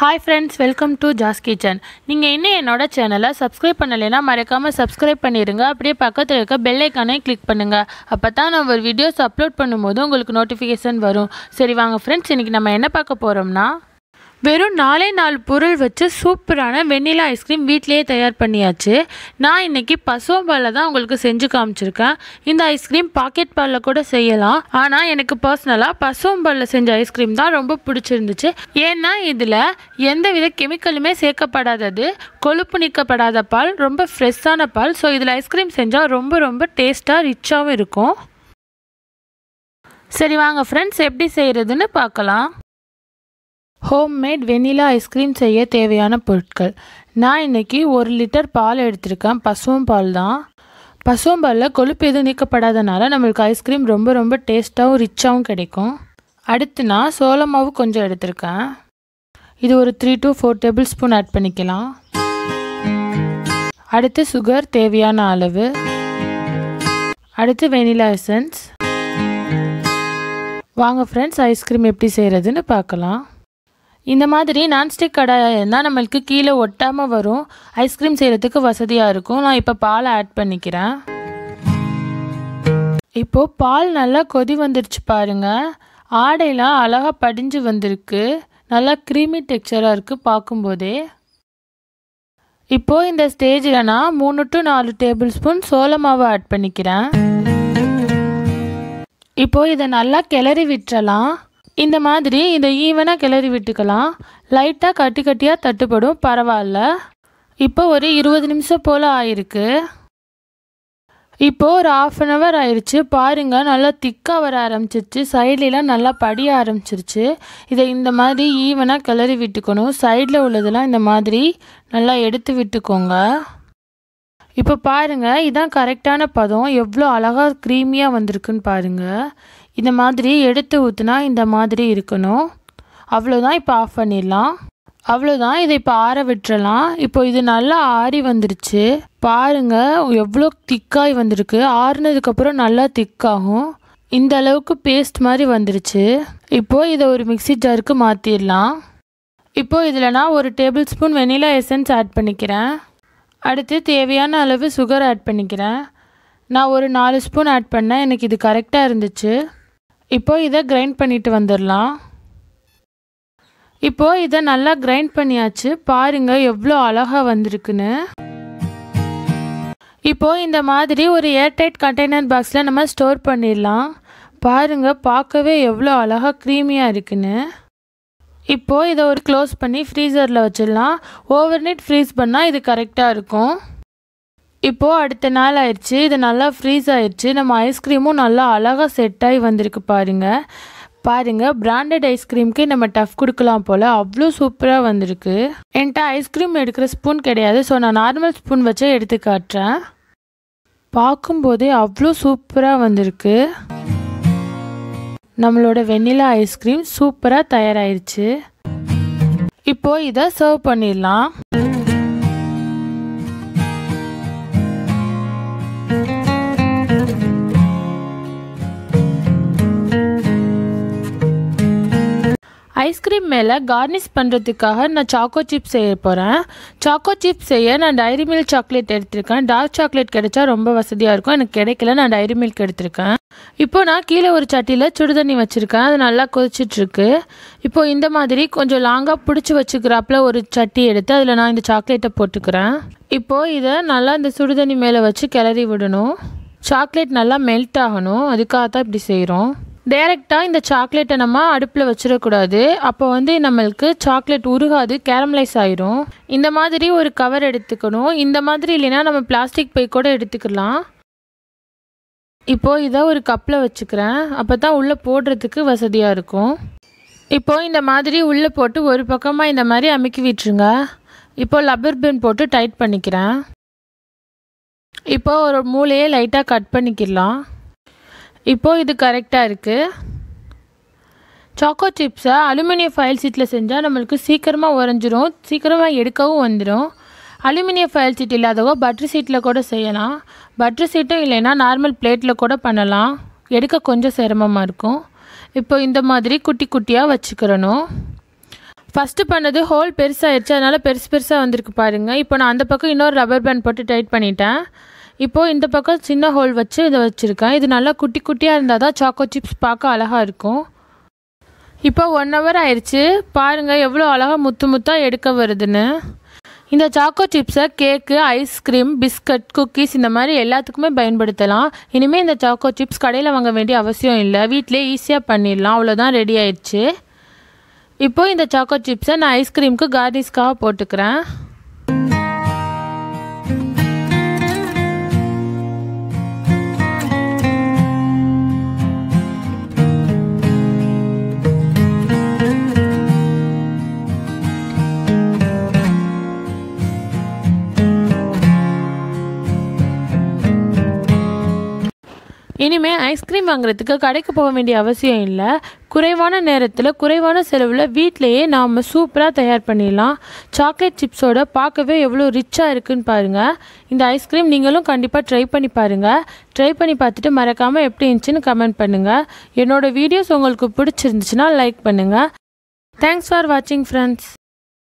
hi friends welcome to Jas kitchen நீங்கள் இன்னும் என்னோட சேனலை சப்ஸ்கிரைப் பண்ணலைன்னா மறக்காமல் சப்ஸ்கிரைப் பண்ணிடுங்க அப்படியே பக்கத்தில் இருக்க பெல்லைக்கானே கிளிக் பண்ணுங்கள் அப்போ தான் நான் ஒரு வீடியோஸ் அப்லோட் பண்ணும்போது உங்களுக்கு நோட்டிஃபிகேஷன் வரும் சரி வாங்க ஃப்ரெண்ட்ஸ் இன்றைக்கி நம்ம என்ன பார்க்க போகிறோம்னா வெறும் நாலே நாலு பொருள் வச்சு சூப்பரான வெண்ணிலா ஐஸ்கிரீம் வீட்லேயே தயார் பண்ணியாச்சு நான் இன்றைக்கி பசுவம் பாலில் தான் உங்களுக்கு செஞ்சு காமிச்சிருக்கேன் இந்த ஐஸ்கிரீம் பாக்கெட் பாலில் கூட செய்யலாம் ஆனால் எனக்கு பர்சனலாக பசுவம் பாலில் செஞ்ச ஐஸ்கிரீம் தான் ரொம்ப பிடிச்சிருந்துச்சு ஏன்னா இதில் எந்த வித கெமிக்கலுமே சேர்க்கப்படாதது கொழுப்பு நீக்கப்படாத பால் ரொம்ப ஃப்ரெஷ்ஷான பால் ஸோ இதில் ஐஸ்கிரீம் செஞ்சால் ரொம்ப ரொம்ப டேஸ்ட்டாக ரிச்சாகவும் இருக்கும் சரி வாங்க ஃப்ரெண்ட்ஸ் எப்படி செய்கிறதுன்னு பார்க்கலாம் ஹோம்மேட் வெண்ணிலா ஐஸ்கிரீம் செய்ய தேவையான பொருட்கள் நான் இன்றைக்கி ஒரு லிட்டர் பால் எடுத்திருக்கேன் பசுவும் பால் தான் பசுவும் பாலில் கொழுப்பு எதுவும் நீக்கப்படாதனால நம்மளுக்கு ஐஸ்கிரீம் ரொம்ப ரொம்ப டேஸ்ட்டாகவும் ரிச்சாகவும் கிடைக்கும் அடுத்து நான் சோள மாவு கொஞ்சம் எடுத்திருக்கேன் இது ஒரு three to four table spoon add பண்ணிக்கலாம் அடுத்து சுகர் தேவையான அளவு அடுத்து வெனிலா எசன்ஸ் வாங்க ஃப்ரெண்ட்ஸ் ஐஸ்கிரீம் எப்படி செய்கிறதுன்னு பார்க்கலாம் இந்த மாதிரி நான்ஸ்டிக் கடாயாக இருந்தால் நம்மளுக்கு கீழே ஒட்டாமல் வரும் ஐஸ்கிரீம் செய்கிறதுக்கு வசதியாக இருக்கும் நான் இப்போ பாலை ஆட் பண்ணிக்கிறேன் இப்போது பால் நல்லா கொதி வந்துருச்சு பாருங்கள் ஆடையெலாம் அழகாக படிஞ்சு வந்திருக்கு நல்லா க்ரீமி டெக்ஸ்சராக இருக்குது பார்க்கும்போதே இப்போது இந்த ஸ்டேஜில் நான் மூணு டு நாலு டேபிள் ஸ்பூன் சோள ஆட் பண்ணிக்கிறேன் இப்போது இதை நல்லா கிளறி விட்டுறலாம் இந்த மாதிரி இதை ஈவனாக கிளறி விட்டுக்கலாம் லைட்டாக கட்டி கட்டியாக தட்டுப்படும் பரவாயில்ல இப்போ ஒரு இருபது நிமிஷம் போல் ஆயிருக்கு இப்போது ஒரு ஆஃப் அன் ஹவர் ஆயிடுச்சு பாருங்கள் நல்லா திக்காக வர ஆரம்பிச்சிருச்சு சைட்லலாம் நல்லா படிய ஆரம்பிச்சிருச்சு இதை இந்த மாதிரி ஈவனாக கிளறி விட்டுக்கணும் சைடில் உள்ளதெல்லாம் இந்த மாதிரி நல்லா எடுத்து விட்டுக்கோங்க இப்போ பாருங்கள் இதான் கரெக்டான பதம் எவ்வளோ அழகாக க்ரீமியாக வந்திருக்குன்னு பாருங்கள் இந்த மாதிரி எடுத்து ஊற்றுனா இந்த மாதிரி இருக்கணும் அவ்வளோதான் இப்போ ஆஃப் பண்ணிடலாம் அவ்வளோதான் இதை இப்போ ஆற விட்டுறலாம் இப்போ இது நல்லா ஆறி வந்துருச்சு பாருங்கள் எவ்வளோ திக்காகி வந்திருக்கு ஆறுனதுக்கப்புறம் நல்லா திக்காகும் இந்த அளவுக்கு பேஸ்ட் மாதிரி வந்துருச்சு இப்போது இதை ஒரு மிக்சி ஜாருக்கு மாற்றிடலாம் இப்போது இதில் நான் ஒரு table spoon vanilla essence add பண்ணிக்கிறேன் அடுத்து தேவையான அளவு சுகர் ஆட் பண்ணிக்கிறேன் நான் ஒரு நாலு ஸ்பூன் ஆட் பண்ணேன் எனக்கு இது கரெக்டாக இருந்துச்சு இப்போது இதை கிரைண்ட் பண்ணிட்டு வந்துடலாம் இப்போது இதை நல்லா கிரைண்ட் பண்ணியாச்சு பாருங்கள் எவ்வளோ அழகாக வந்திருக்குன்னு இப்போது இந்த மாதிரி ஒரு ஏர்டைட் கண்டெய்னர் பாக்ஸில் நம்ம ஸ்டோர் பண்ணிடலாம் பாருங்கள் பார்க்கவே எவ்வளோ அழகாக க்ரீமியாக இருக்குன்னு இப்போது இதை ஒரு க்ளோஸ் பண்ணி ஃப்ரீசரில் வச்சிடலாம் ஓவர் நைட் ஃப்ரீஸ் பண்ணால் இது கரெக்டாக இருக்கும் இப்போது அடுத்த நாள் ஆயிடுச்சு இது நல்லா ஃப்ரீஸ் ஆயிடுச்சு நம்ம ஐஸ்கிரீமும் நல்லா அழகாக செட் ஆகி வந்திருக்கு பாருங்கள் பாருங்கள் பிராண்டட் ஐஸ்கிரீம்க்கு நம்ம டஃப் கொடுக்கலாம் போல் அவ்வளோ சூப்பராக வந்திருக்கு என்கிட்ட ஐஸ்கிரீம் எடுக்கிற ஸ்பூன் கிடையாது ஸோ நான் நார்மல் ஸ்பூன் வச்சே எடுத்து காட்டுறேன் பார்க்கும்போதே அவ்வளோ சூப்பராக வந்திருக்கு நம்மளோட வெண்ணிலா ஐஸ்கிரீம் சூப்பராக தயாராகிருச்சு இப்போது இதை சர்வ் பண்ணிடலாம் ஐஸ்கிரீம் மேலே கார்னிஷ் பண்ணுறதுக்காக நான் சாக்கோ சிப் செய்ய போகிறேன் சாக்கோ சிப் செய்ய நான் டைரி மில்க் சாக்லேட் எடுத்திருக்கேன் டார்க் சாக்லேட் கிடைச்சா ரொம்ப வசதியாக இருக்கும் எனக்கு கிடைக்கல நான் டைரி மில்க் எடுத்திருக்கேன் இப்போ நான் கீழே ஒரு சட்டியில் சுடுதண்ணி வச்சுருக்கேன் அது நல்லா கொதிச்சிட்ருக்கு இப்போ இந்த மாதிரி கொஞ்சம் லாங்காக பிடிச்சி வச்சுக்கிறாப்புல ஒரு சட்டி எடுத்து அதில் நான் இந்த சாக்லேட்டை போட்டுக்கிறேன் இப்போது இதை நல்லா இந்த சுடுதண்ணி மேலே வச்சு கிளறி விடணும் சாக்லேட் நல்லா மெல்ட் ஆகணும் அதுக்காக தான் இப்படி செய்கிறோம் டேரெக்டாக இந்த சாக்லேட்டை நம்ம அடுப்பில் வச்சிடக்கூடாது அப்போ வந்து நம்மளுக்கு சாக்லேட் உருகாது கேரமலைஸ் ஆயிரும் இந்த மாதிரி ஒரு கவர் எடுத்துக்கணும் இந்த மாதிரி இல்லைன்னா நம்ம பிளாஸ்டிக் பை கூட எடுத்துக்கலாம் இப்போது இதை ஒரு கப்பில் வச்சுக்கிறேன் அப்போ தான் உள்ளே போடுறதுக்கு வசதியாக இருக்கும் இப்போது இந்த மாதிரி உள்ளே போட்டு ஒரு பக்கமாக இந்த மாதிரி அமுக்கி விட்டுருங்க இப்போது லப்பர் பென் போட்டு டைட் பண்ணிக்கிறேன் இப்போது ஒரு மூளையை லைட்டாக கட் பண்ணிக்கிடலாம் இப்போது இது கரெக்டாக இருக்குது சாக்கோ சிப்ஸை அலுமினிய ஃபைல் சீட்டில் செஞ்சால் நம்மளுக்கு சீக்கிரமாக உறைஞ்சிரும் சீக்கிரமாக எடுக்கவும் வந்துடும் அலுமினிய ஃபைல் சீட் இல்லாதவோ பட்ரு சீட்டில் கூட செய்யலாம் பட்ரு சீட்டும் இல்லைன்னா நார்மல் பிளேட்டில் கூட பண்ணலாம் எடுக்க கொஞ்சம் சிரமமாக இருக்கும் இப்போ இந்த மாதிரி குட்டி குட்டியாக வச்சுக்கிறணும் ஃபஸ்ட்டு பண்ணது ஹோல் பெருசாகிடுச்சு அதனால் பெருசு பெருசாக வந்திருக்கு பாருங்கள் இப்போ நான் அந்த பக்கம் இன்னொரு ரப்பர் பேண்ட் போட்டு டைட் பண்ணிட்டேன் இப்போது இந்த பக்கம் சின்ன ஹோல் வச்சு இதை வச்சுருக்கேன் இது நல்லா குட்டி குட்டியாக இருந்தால் தான் சாக்கோ சிப்ஸ் பார்க்க அழகாக இருக்கும் இப்போ ஒன் ஹவர் ஆயிடுச்சு பாருங்கள் எவ்வளோ அழகாக முத்து முத்தாக எடுக்க வருதுன்னு இந்த சாக்கோ சிப்ஸை கேக்கு ஐஸ்கிரீம் பிஸ்கட் குக்கீஸ் இந்த மாதிரி எல்லாத்துக்குமே பயன்படுத்தலாம் இனிமேல் இந்த சாக்கோ சிப்ஸ் கடையில் வாங்க வேண்டிய அவசியம் இல்லை வீட்டிலேயே ஈஸியாக பண்ணிடலாம் அவ்வளோதான் ரெடி ஆயிடுச்சு இப்போது இந்த சாக்கோ சிப்ஸை நான் ஐஸ்கிரீமுக்கு கார்னிஷ்காக போட்டுக்கிறேன் இனிமேல் ஐஸ்கிரீம் வாங்குறதுக்கு கடைக்கு போக வேண்டிய அவசியம் இல்லை குறைவான நேரத்தில் குறைவான செலவில் வீட்டிலையே நாம் சூப்பராக தயார் பண்ணிடலாம் சாக்லேட் சிப்ஸோட பார்க்கவே எவ்வளோ ரிச்சாக இருக்குன்னு பாருங்கள் இந்த ஐஸ்கிரீம் நீங்களும் கண்டிப்பாக ட்ரை பண்ணி பாருங்கள் ட்ரை பண்ணி பார்த்துட்டு மறக்காமல் எப்படி இருந்துச்சுன்னு கமெண்ட் பண்ணுங்கள் என்னோடய வீடியோஸ் உங்களுக்கு பிடிச்சிருந்துச்சுன்னா லைக் பண்ணுங்கள் தேங்க்ஸ் ஃபார் வாட்சிங் ஃப்ரெண்ட்ஸ்